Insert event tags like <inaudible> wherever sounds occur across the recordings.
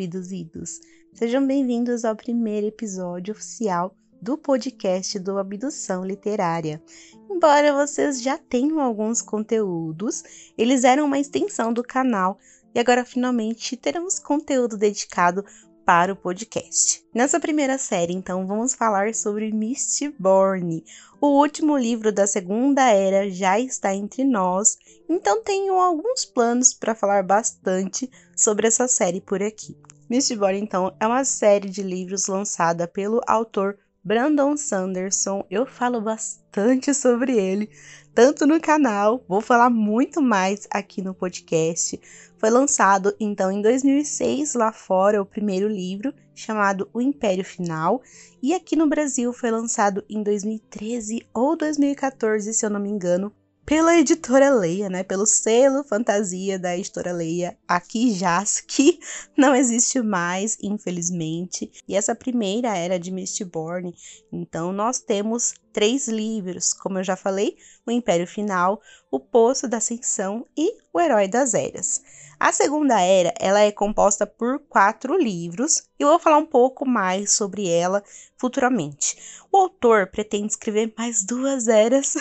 abduzidos. Sejam bem-vindos ao primeiro episódio oficial do podcast do Abdução Literária. Embora vocês já tenham alguns conteúdos, eles eram uma extensão do canal e agora finalmente teremos conteúdo dedicado para o podcast. Nessa primeira série, então, vamos falar sobre Mistborn. O último livro da Segunda Era já está entre nós, então tenho alguns planos para falar bastante sobre essa série por aqui. Mistborn, então, é uma série de livros lançada pelo autor Brandon Sanderson, eu falo bastante sobre ele, tanto no canal, vou falar muito mais aqui no podcast. Foi lançado então em 2006 lá fora o primeiro livro, chamado O Império Final, e aqui no Brasil foi lançado em 2013 ou 2014, se eu não me engano, pela editora Leia, né? Pelo selo fantasia da editora Leia, aqui jaz <laughs> que não existe mais, infelizmente. E essa primeira era de Mistborn. Então nós temos três livros, como eu já falei, O Império Final, O Poço da Ascensão e O Herói das Eras. A segunda era, ela é composta por quatro livros e eu vou falar um pouco mais sobre ela futuramente. O autor pretende escrever mais duas eras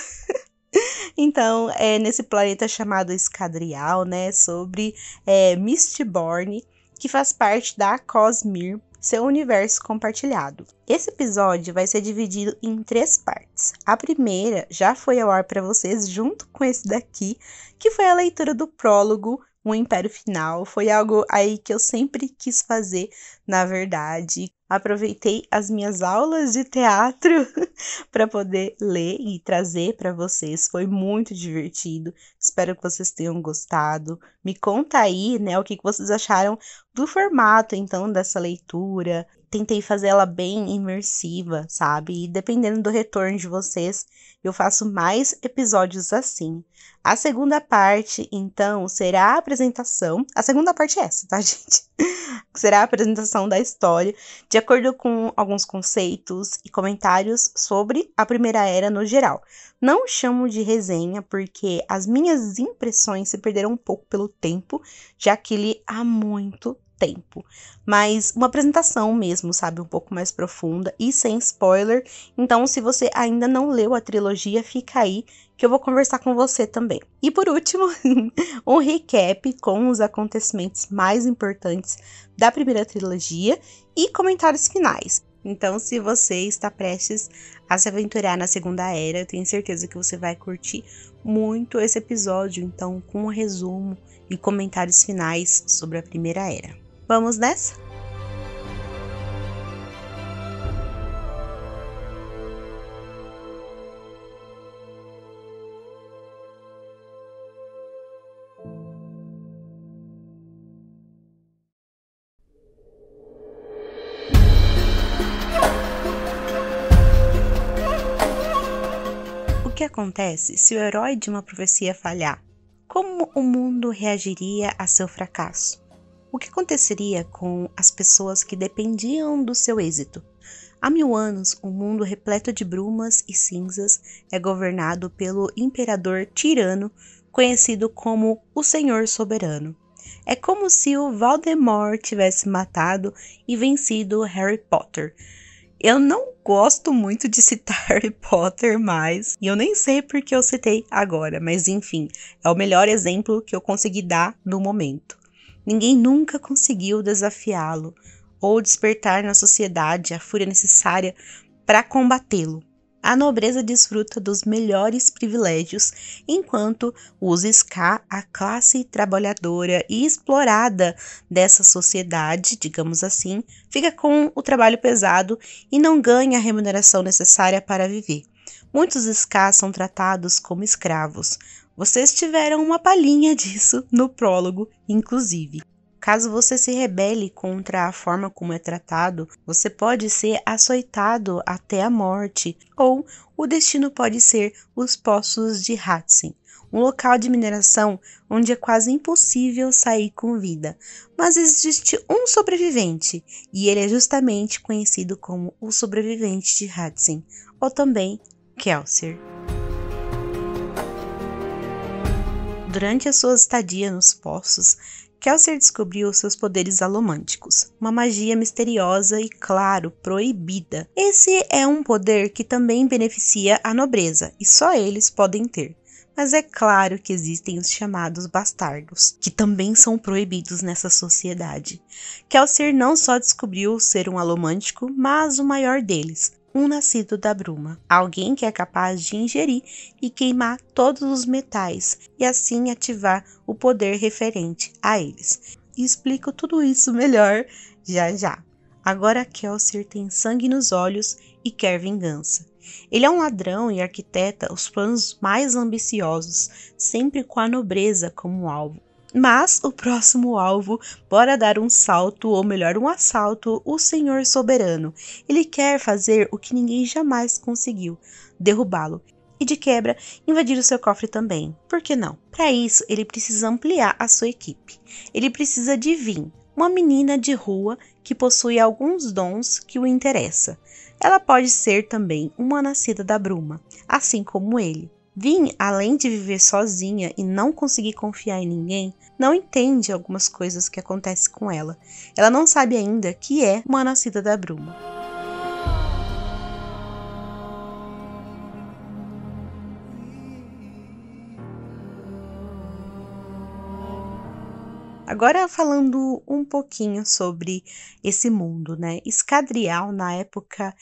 <laughs> Então, é nesse planeta chamado Escadrial, né? Sobre é, Mistborn, que faz parte da Cosmir, seu universo compartilhado. Esse episódio vai ser dividido em três partes. A primeira já foi ao ar para vocês, junto com esse daqui, que foi a leitura do prólogo o Império Final. Foi algo aí que eu sempre quis fazer, na verdade. Aproveitei as minhas aulas de teatro <laughs> para poder ler e trazer para vocês. Foi muito divertido. Espero que vocês tenham gostado. Me conta aí, né, o que vocês acharam do formato então dessa leitura. Tentei fazer ela bem imersiva, sabe? E dependendo do retorno de vocês, eu faço mais episódios assim. A segunda parte, então, será a apresentação. A segunda parte é essa, tá, <laughs> gente? será a apresentação da história, de acordo com alguns conceitos e comentários sobre a Primeira Era no geral. Não chamo de resenha porque as minhas impressões se perderam um pouco pelo tempo, já que li há muito tempo, mas uma apresentação mesmo, sabe, um pouco mais profunda e sem spoiler. Então, se você ainda não leu a trilogia, fica aí que eu vou conversar com você também. E por último, <laughs> um recap com os acontecimentos mais importantes da primeira trilogia e comentários finais. Então, se você está prestes a se aventurar na Segunda Era, eu tenho certeza que você vai curtir muito esse episódio, então, com um resumo e comentários finais sobre a Primeira Era. Vamos nessa? O que acontece se o herói de uma profecia falhar? Como o mundo reagiria a seu fracasso? O que aconteceria com as pessoas que dependiam do seu êxito? Há mil anos, o um mundo repleto de brumas e cinzas é governado pelo imperador tirano, conhecido como o Senhor Soberano. É como se o Voldemort tivesse matado e vencido Harry Potter. Eu não gosto muito de citar <laughs> Harry Potter mais, e eu nem sei porque eu citei agora, mas enfim, é o melhor exemplo que eu consegui dar no momento. Ninguém nunca conseguiu desafiá-lo ou despertar na sociedade a fúria necessária para combatê-lo. A nobreza desfruta dos melhores privilégios, enquanto os SCA, a classe trabalhadora e explorada dessa sociedade, digamos assim, fica com o trabalho pesado e não ganha a remuneração necessária para viver. Muitos SCA são tratados como escravos, vocês tiveram uma palhinha disso no prólogo, inclusive. Caso você se rebele contra a forma como é tratado, você pode ser açoitado até a morte, ou o destino pode ser os poços de Hatzin, um local de mineração onde é quase impossível sair com vida. Mas existe um sobrevivente, e ele é justamente conhecido como o sobrevivente de Hatzin, ou também Kelsier. Durante a sua estadia nos Poços, Kelser descobriu seus poderes alomânticos, uma magia misteriosa e, claro, proibida. Esse é um poder que também beneficia a nobreza, e só eles podem ter. Mas é claro que existem os chamados bastardos, que também são proibidos nessa sociedade. Kelser não só descobriu ser um alomântico, mas o maior deles, um nascido da bruma, alguém que é capaz de ingerir e queimar todos os metais e assim ativar o poder referente a eles. explico tudo isso melhor já já. Agora Kelsir tem sangue nos olhos e quer vingança. Ele é um ladrão e arquiteta os planos mais ambiciosos, sempre com a nobreza como alvo. Mas o próximo alvo, bora dar um salto, ou melhor, um assalto, o Senhor Soberano. Ele quer fazer o que ninguém jamais conseguiu: derrubá-lo. E de quebra, invadir o seu cofre também. Por que não? Para isso, ele precisa ampliar a sua equipe. Ele precisa de Vin, uma menina de rua que possui alguns dons que o interessam. Ela pode ser também uma nascida da bruma, assim como ele. Vim, além de viver sozinha e não conseguir confiar em ninguém, não entende algumas coisas que acontecem com ela. Ela não sabe ainda que é uma nascida da bruma. Agora falando um pouquinho sobre esse mundo, né? Escadrial na época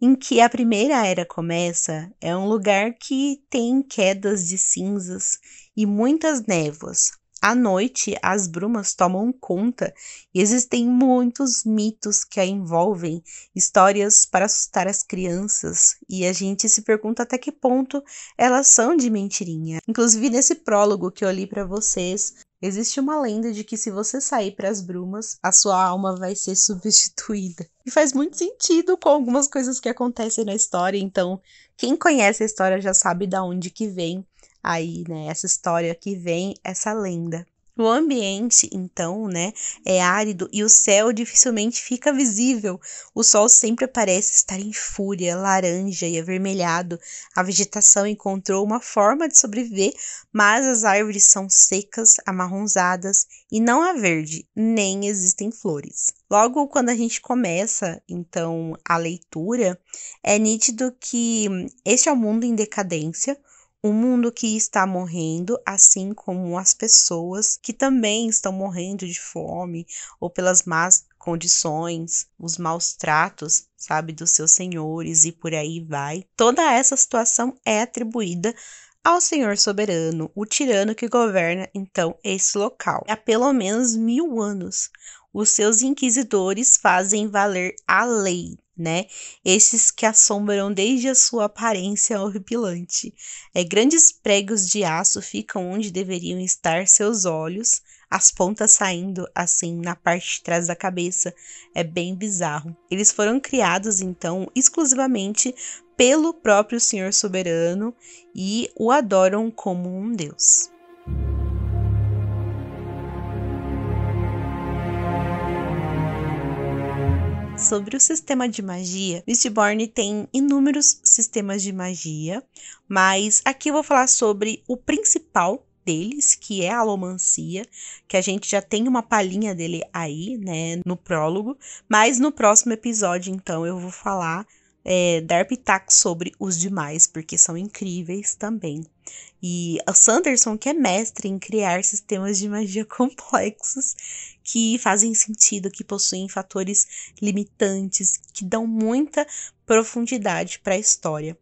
em que a primeira era começa, é um lugar que tem quedas de cinzas e muitas névoas. À noite, as brumas tomam conta e existem muitos mitos que a envolvem, histórias para assustar as crianças, e a gente se pergunta até que ponto elas são de mentirinha. Inclusive, nesse prólogo que eu li para vocês, Existe uma lenda de que se você sair para as brumas, a sua alma vai ser <laughs> substituída. E faz muito sentido com algumas coisas que acontecem na história, então quem conhece a história já sabe de onde que vem aí, né, essa história que vem essa lenda. O ambiente, então, né, é árido e o céu dificilmente fica visível. O sol sempre parece estar em fúria, laranja e avermelhado. A vegetação encontrou uma forma de sobreviver, mas as árvores são secas, amarronzadas e não há verde, nem existem flores. Logo quando a gente começa, então, a leitura, é nítido que hum, este é o um mundo em decadência um mundo que está morrendo, assim como as pessoas que também estão morrendo de fome ou pelas más condições, os maus tratos, sabe, dos seus senhores e por aí vai. Toda essa situação é atribuída ao Senhor soberano, o tirano que governa então esse local há pelo menos mil anos. Os seus inquisidores fazem valer a lei, né? Esses que assombram desde a sua aparência horripilante. É, grandes pregos de aço ficam onde deveriam estar seus olhos, as pontas saindo assim na parte de trás da cabeça. É bem bizarro. Eles foram criados então exclusivamente pelo próprio Senhor Soberano e o adoram como um deus. sobre o sistema de magia, Mistborn tem inúmeros sistemas de magia, mas aqui eu vou falar sobre o principal deles, que é a alomancia, que a gente já tem uma palhinha dele aí, né, no prólogo, mas no próximo episódio, então, eu vou falar é, dar pitaco sobre os demais, porque são incríveis também. E a Sanderson, que é mestre em criar sistemas de magia <laughs> complexos, que fazem sentido, que possuem fatores limitantes, que dão muita profundidade para a história.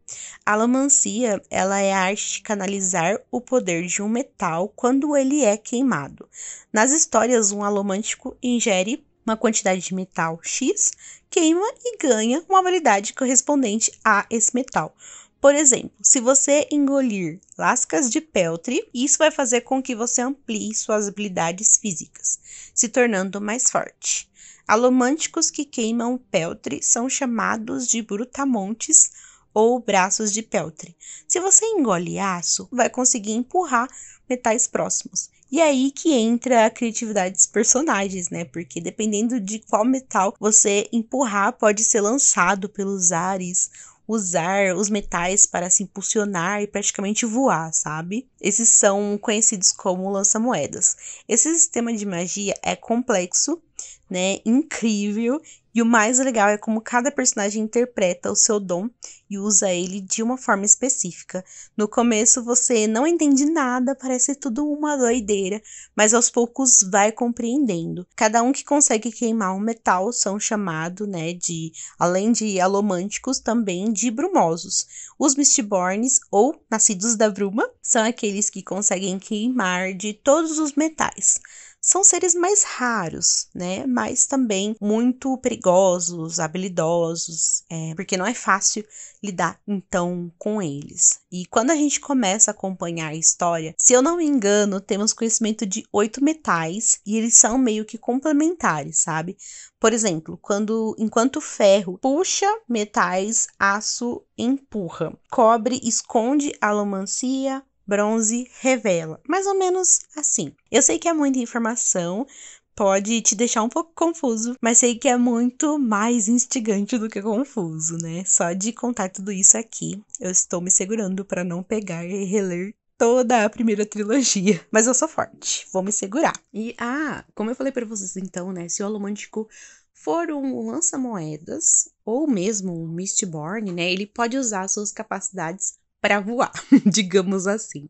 A lamancia, ela é a arte de canalizar o poder de um metal quando ele é queimado. Nas histórias, um alomântico ingere uma quantidade de metal X, queima e ganha uma habilidade correspondente a esse metal. Por exemplo, se você engolir lascas de peltre, isso vai fazer com que você amplie suas habilidades físicas se tornando mais forte. Alomânticos que queimam peltre são chamados de brutamontes ou braços de peltre. Se você engole aço, vai conseguir empurrar metais próximos. E é aí que entra a criatividade dos personagens, né? Porque dependendo de qual metal você empurrar, pode ser lançado pelos ares usar os metais para se impulsionar e praticamente voar, sabe? Esses são conhecidos como lança-moedas. Esse sistema de magia é complexo, né? Incrível e o mais legal é como cada personagem interpreta o seu dom e usa ele de uma forma específica. No começo você não entende nada, parece tudo uma doideira, mas aos poucos vai compreendendo. Cada um que consegue queimar um metal são chamados, né, de além de alomânticos, também de brumosos. Os Mistborns ou nascidos da bruma são aqueles que conseguem queimar de todos os metais são seres mais raros, né? Mas também muito perigosos, habilidosos, é, porque não é fácil lidar então com eles. E quando a gente começa a acompanhar a história, se eu não me engano, temos conhecimento de oito metais e eles são meio que complementares, sabe? Por exemplo, quando enquanto ferro puxa metais, aço empurra, cobre esconde alomancia, bronze revela. Mais ou menos assim. Eu sei que é muita informação, pode te deixar um pouco confuso, mas sei que é muito mais instigante do que confuso, né? Só de contar tudo isso aqui, eu estou me segurando para não pegar e reler toda a primeira trilogia, <laughs> mas eu sou forte, vou me segurar. E ah, como eu falei para vocês então, né, se o romântico for um lança-moedas ou mesmo um Mistborn, né, ele pode usar suas capacidades para voar, <laughs> digamos assim.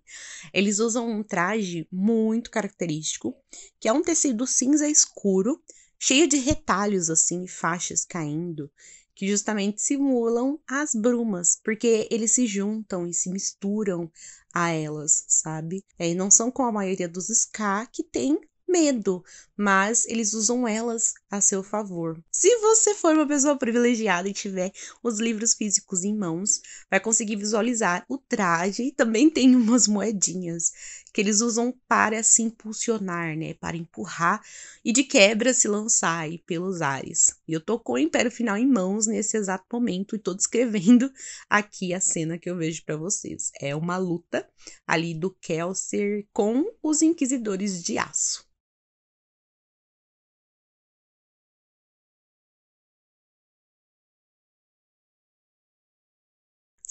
Eles usam um traje muito característico, que é um tecido cinza escuro, cheio de retalhos assim, faixas caindo, que justamente simulam as brumas, porque eles se juntam e se misturam a elas, sabe? É, e não são como a maioria dos ska que tem medo, mas eles usam elas a seu favor. Se você for uma pessoa privilegiada e tiver os livros físicos em mãos, vai conseguir visualizar o traje e também tem <laughs> umas moedinhas que eles usam para se impulsionar, né, para empurrar e de quebra se lançar aí pelos ares. E eu tô com o Império Final em mãos nesse exato momento e tô descrevendo <laughs> aqui a cena que eu vejo para vocês. É uma luta ali do Kelser com os inquisidores de aço.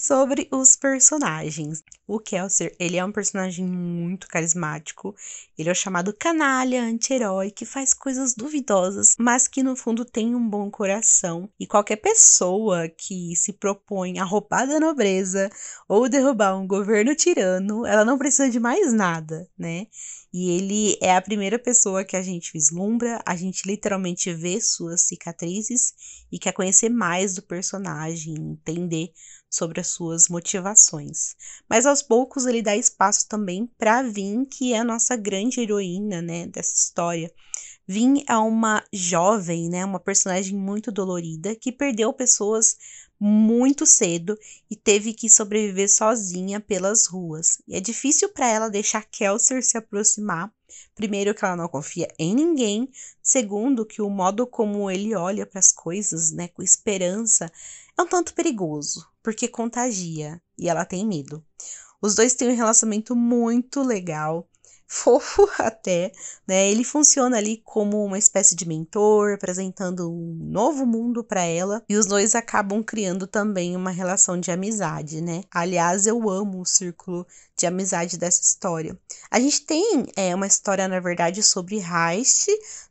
sobre os personagens. O Kelser, ele é um personagem muito carismático. Ele é o chamado canalha, anti-herói, que faz coisas duvidosas, mas que no fundo tem um bom coração. E qualquer pessoa que se propõe a roubar da nobreza ou derrubar um governo tirano, ela não precisa de mais nada, né? E ele é a primeira pessoa que a gente vislumbra, a gente literalmente vê suas cicatrizes e quer conhecer mais do personagem, entender sobre as suas motivações. Mas aos poucos ele dá espaço também para Vin, que é a nossa grande heroína, né, dessa história. Vin é uma jovem, né, uma personagem muito dolorida que perdeu pessoas muito cedo e teve que sobreviver sozinha pelas ruas. E é difícil para ela deixar Kelser se aproximar. Primeiro, que ela não confia em ninguém. Segundo, que o modo como ele olha para as coisas, né, com esperança, é um tanto perigoso porque contagia e ela tem medo. Os dois têm um relacionamento muito legal, <laughs> fofo até, né? Ele funciona ali como uma espécie de mentor, apresentando um novo mundo para ela, e os dois acabam criando também uma relação de amizade, né? Aliás, eu amo o círculo de amizade dessa história. A gente tem é, uma história, na verdade, sobre heist,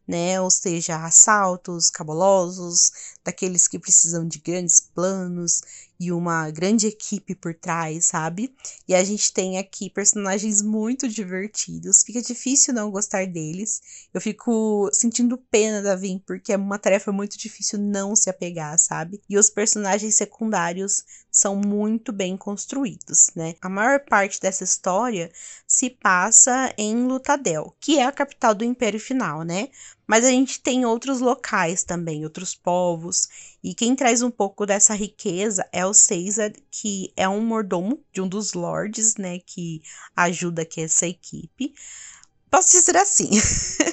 né? Ou seja, assaltos cabulosos, daqueles que precisam de grandes planos e uma grande equipe por trás, sabe? E a gente tem aqui personagens muito divertidos, fica difícil não gostar deles. Eu fico sentindo pena da Vin, porque é uma tarefa muito difícil não se apegar, sabe? E os personagens secundários são muito bem construídos, né? A maior parte dessa história se passa em Lutadel, que é a capital do Império Final, né? Mas a gente tem outros locais também, outros povos, e quem traz um pouco dessa riqueza é o César, que é um mordomo de um dos lords, né, que ajuda aqui essa equipe. Posso dizer assim, <laughs>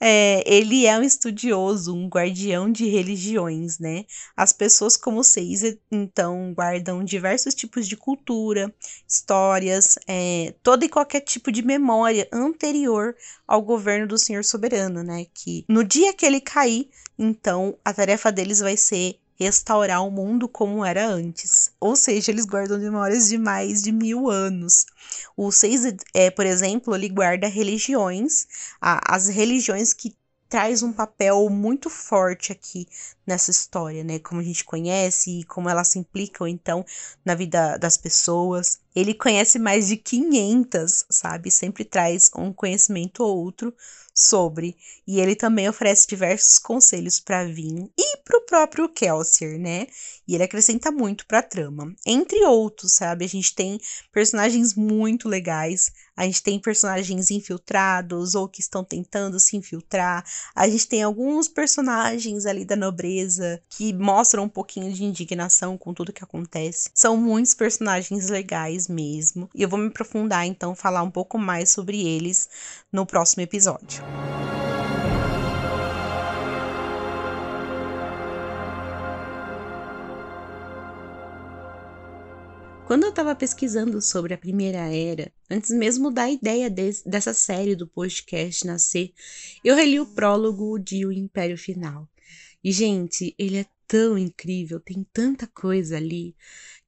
É, ele é um estudioso, um guardião de religiões, né? As pessoas como seis, então, guardam diversos tipos de cultura, histórias, é, todo e qualquer tipo de memória anterior ao governo do senhor soberano, né? Que no dia que ele cair, então, a tarefa deles vai ser restaurar o mundo como era antes. Ou seja, eles guardam memórias de mais de mil anos. O seis, é, por exemplo, ele guarda religiões, a, as religiões que traz um papel muito forte aqui nessa história, né? Como a gente conhece e como elas se implicam, então, na vida das pessoas. Ele conhece mais de 500, sabe? Sempre traz um conhecimento ou outro sobre. E ele também oferece diversos conselhos para vir. E para o próprio Kelsier, né? E ele acrescenta muito para a trama. Entre outros, sabe? A gente tem personagens muito legais, a gente tem personagens infiltrados ou que estão tentando se infiltrar, a gente tem alguns personagens ali da nobreza que mostram um pouquinho de indignação com tudo que acontece. São muitos personagens legais mesmo, e eu vou me aprofundar então falar um pouco mais sobre eles no próximo episódio. Quando eu estava pesquisando sobre a Primeira Era, antes mesmo da ideia de, dessa série do podcast nascer, eu reli o prólogo de O Império Final. E, gente, ele é tão incrível, tem tanta coisa ali,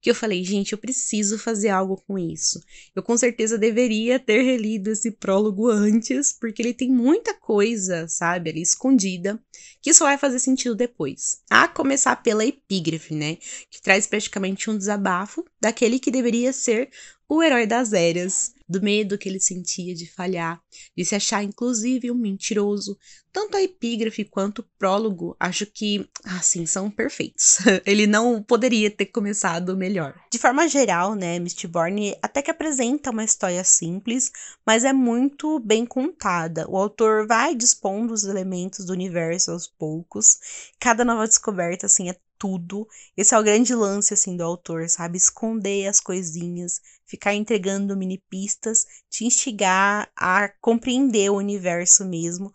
que eu falei, gente, eu preciso fazer algo com isso. Eu com certeza deveria ter relido esse prólogo antes, porque ele tem muita coisa, sabe, ali escondida, que só vai fazer sentido depois. A começar pela epígrafe, né, que traz praticamente um desabafo daquele que deveria ser o herói das eras do medo que ele sentia de falhar, de se achar inclusive um mentiroso. Tanto a epígrafe quanto o prólogo acho que, assim, são perfeitos. <laughs> ele não poderia ter começado melhor. De forma geral, né, Mistborn até que apresenta uma história simples, mas é muito bem contada. O autor vai dispondo os elementos do universo aos poucos. Cada nova descoberta, assim, é tudo. Esse é o grande lance, assim, do autor, sabe? Esconder as coisinhas, ficar entregando mini pistas, te instigar a compreender o universo mesmo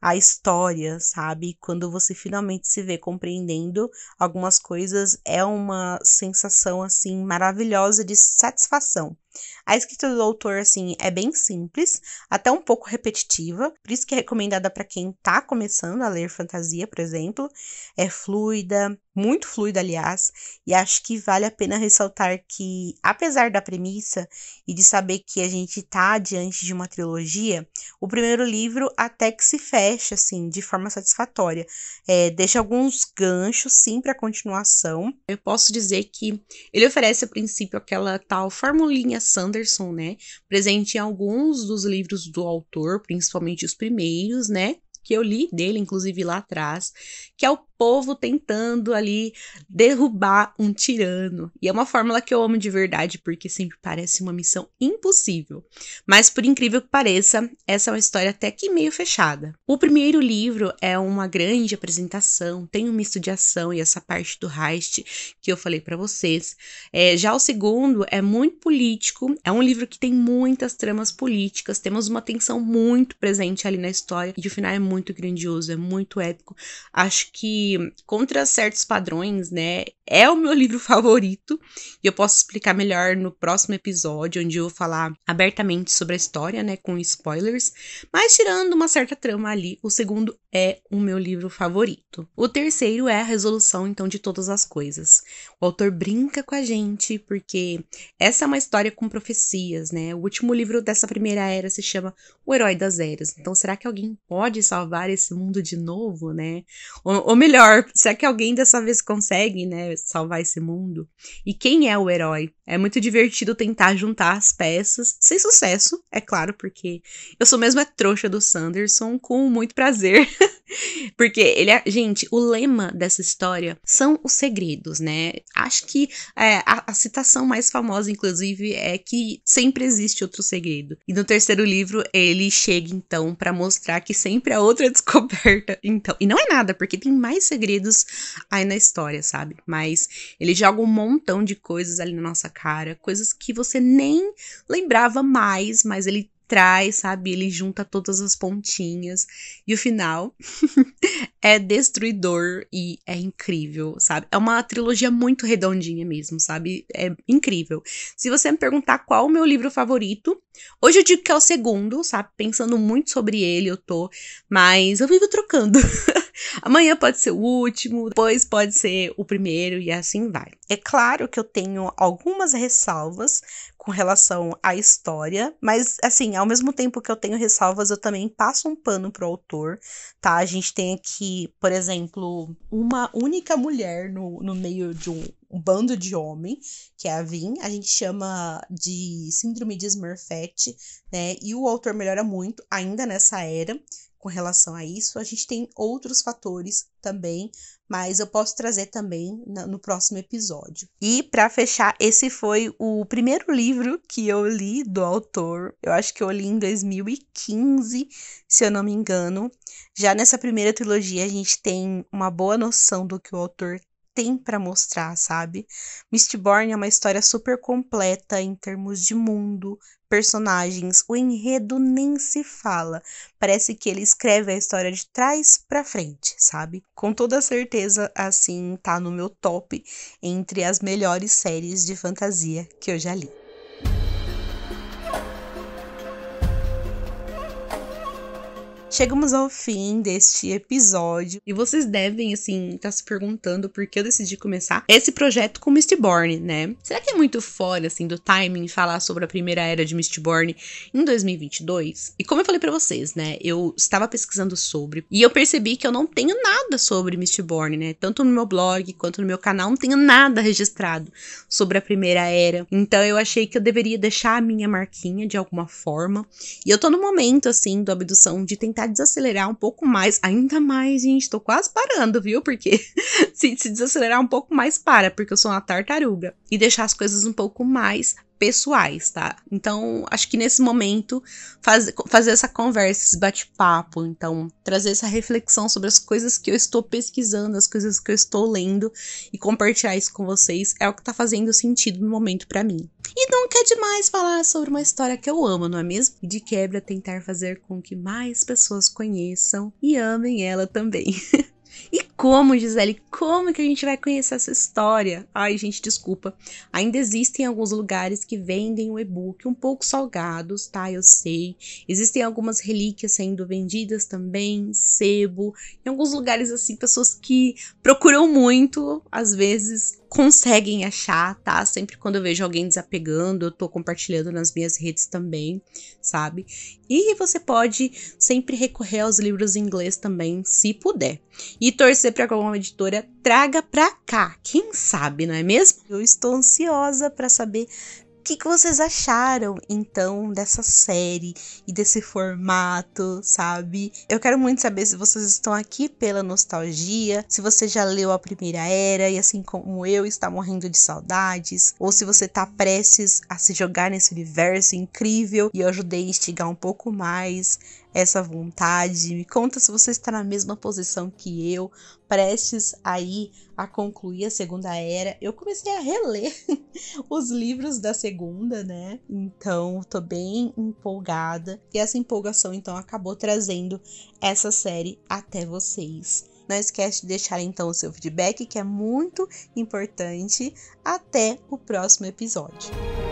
a história, sabe? Quando você finalmente se vê compreendendo algumas coisas, é uma sensação assim maravilhosa de satisfação. A escrita do autor assim é bem simples, até um pouco repetitiva, por isso que é recomendada para quem está começando a ler fantasia, por exemplo. É fluida, muito fluida, aliás, e acho que vale a pena ressaltar que, apesar da premissa e de saber que a gente está diante de uma trilogia, o primeiro livro até que se fecha fecha, assim, de forma satisfatória. É, deixa alguns ganchos, sim, para continuação. Eu posso dizer que ele oferece, a princípio, aquela tal formulinha Sanderson, né? Presente em alguns dos livros do autor, principalmente os primeiros, né? que eu li dele, inclusive lá atrás, que é o povo tentando ali derrubar um tirano. E é uma fórmula que eu amo de verdade, porque sempre parece uma missão impossível. Mas por incrível que pareça, essa é uma história até que meio fechada. O primeiro livro é uma grande apresentação, tem um misto de ação e essa parte do heist que eu falei para vocês. É, já o segundo é muito político, é um livro que tem muitas tramas políticas, temos uma tensão muito presente ali na história e o final é muito grandioso, é muito épico. Acho que Contra Certos Padrões, né, é o meu <laughs> livro favorito, e eu posso explicar melhor no próximo episódio, onde eu vou falar abertamente sobre a história, né, com spoilers, mas tirando uma certa trama ali, o segundo é o meu livro favorito. O terceiro é a resolução, então, de todas as coisas. O autor brinca com a gente, porque essa é uma história com profecias, né, o último livro dessa primeira era se chama O Herói das Eras, então será que alguém pode salvar esse mundo de novo, né, ou, ou melhor, melhor. Se é que alguém dessa vez consegue, né, salvar esse mundo. E quem é o herói? É muito divertido tentar juntar as peças, sem sucesso, é claro, porque eu sou mesmo a trouxa do Sanderson, com muito prazer. <laughs> porque ele é. Gente, o lema dessa história são os segredos, né? Acho que é, a, a citação mais famosa, inclusive, é que sempre existe outro segredo. E no terceiro livro, ele chega, então, para mostrar que sempre há outra <laughs> descoberta. Então, e não é nada, porque tem mais segredos aí na história, sabe? Mas ele joga um montão de coisas ali na nossa cara, coisas que você nem lembrava mais, mas ele traz, sabe? Ele junta todas as pontinhas. E o final <laughs> é destruidor e é incrível, sabe? É uma trilogia muito redondinha mesmo, sabe? É incrível. Se você me perguntar qual o meu livro favorito, hoje eu digo que é o segundo, sabe? Pensando muito sobre ele, eu tô, mas eu vivo trocando. <laughs> Amanhã pode ser o último, depois pode ser o primeiro e assim vai. É claro que eu tenho algumas ressalvas com relação à história, mas assim, ao mesmo tempo que eu tenho ressalvas, eu também passo um pano pro autor, tá? A gente tem aqui, por exemplo, uma única mulher no, no meio de um, um bando de homem, que é a Vin, a gente chama de Síndrome de Smurfette, né? E o autor melhora muito ainda nessa era com relação a isso. A gente tem outros fatores também, mas eu posso trazer também no próximo episódio. E para fechar, esse foi o primeiro livro que eu li do autor. Eu acho que eu li em 2015, se eu não me engano. Já nessa primeira trilogia, a gente tem uma boa noção do que o autor tem para mostrar, sabe? Mistborn é uma história super completa em termos de mundo, personagens, o enredo nem se fala. Parece que ele escreve a história de trás para frente, sabe? Com toda certeza, assim, tá no meu top entre as melhores séries de fantasia que eu já li. Chegamos ao fim deste episódio e vocês devem, assim, estar tá se perguntando por que eu decidi começar esse projeto com Mistborn, né? Será que é muito fora, assim, do timing falar sobre a primeira era de Mistborn em 2022? E como eu falei para vocês, né, eu estava pesquisando sobre e eu percebi que eu não tenho nada sobre Mistborn, né? Tanto no meu blog quanto no meu canal, não tenho nada registrado sobre a primeira era. Então eu achei que eu deveria deixar a minha marquinha de alguma forma. E eu tô no momento, assim, do abdução de tentar tentar desacelerar um pouco mais, ainda mais, gente, tô quase parando, viu? Porque <laughs> se, se desacelerar um pouco mais, para, porque eu sou uma tartaruga. E deixar as coisas um pouco mais pessoais, tá? Então, acho que nesse momento, faz, fazer essa conversa, esse bate-papo, então, trazer essa reflexão sobre as coisas que eu estou pesquisando, as coisas que eu estou lendo e compartilhar isso com vocês é o que tá fazendo sentido no momento para mim. E nunca é demais falar sobre uma história que eu amo, não é mesmo? de quebra tentar fazer com que mais pessoas conheçam e amem ela também. <laughs> E como, Gisele, como que a gente vai conhecer essa história? Ai, gente, desculpa. Ainda existem alguns lugares que vendem o e-book um pouco salgados, tá? Eu sei. Existem algumas relíquias sendo vendidas também, sebo. Em alguns lugares, assim, pessoas que procuram muito, às vezes conseguem achar, tá? Sempre quando eu vejo alguém desapegando, eu tô compartilhando nas minhas redes também, sabe? E você pode sempre recorrer aos livros em inglês também, se puder. E torcer para que alguma editora traga pra cá, quem sabe, não é mesmo? Eu estou ansiosa para saber que, que vocês acharam, então, dessa série e desse formato, sabe? Eu quero muito saber se vocês estão aqui pela nostalgia, se você já leu a Primeira Era e, assim como eu, está morrendo de saudades, ou se você está prestes a se jogar nesse universo incrível e eu ajudei a instigar um pouco mais essa vontade. Me conta se você está na mesma posição que eu, prestes aí a concluir a Segunda Era. Eu comecei a reler <laughs> os livros da Segunda, né? Então, tô bem empolgada. E essa empolgação, então, acabou trazendo essa série até vocês. Não esquece de deixar então o seu feedback, que é muito importante. Até o próximo episódio.